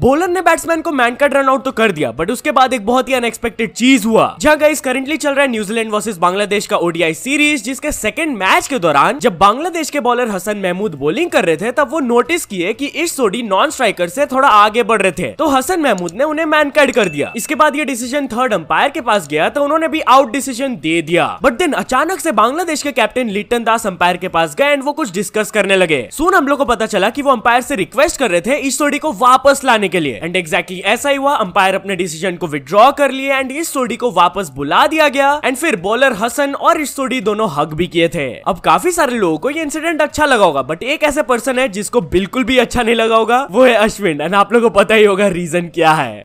bowler ने batsman को man cut run out तो कर दिया बट उसके बाद एक बहुत ही अनएक्सपेक्टेड चीज हुआ जहां गाइस करेंटली चल रहा है न्यूजीलैंड वर्सेस बांग्लादेश का ओडीआई सीरीज जिसके सेकंड मैच के दौरान जब बांग्लादेश के बॉलर हसन महमूद बॉलिंग कर रहे थे तब वो नोटिस किए कि इस सोडी नॉन स्ट्राइकर से थोड़ा आगे बढ़ रहे थे तो हसन महमूद ने उन्हें मैन कट कर दिया इसके बाद ये डिसीजन थर्ड अंपायर के पास गया तो उन्होंने भी आउट डिसीजन दे दिया बट देन अचानक से बांग्लादेश के कैप्टन लिटन दास अंपायर के पास गए एंड वो कुछ डिस्कस करने लगे सुन हम लोग को पता चला की वो अंपायर से रिक्वेस्ट कर रहे थे इस सोडी को वापस लाने बचाने के लिए एंड एग्जैक्टली exactly ऐसा ही हुआ अंपायर अपने डिसीजन को विद्रॉ कर लिए एंड इस सोडी को वापस बुला दिया गया एंड फिर बॉलर हसन और इस सोडी दोनों हक भी किए थे अब काफी सारे लोगों को ये इंसिडेंट अच्छा लगा होगा बट एक ऐसे पर्सन है जिसको बिल्कुल भी अच्छा नहीं लगा होगा वो है अश्विन एंड आप लोगों को पता ही होगा रीजन क्या है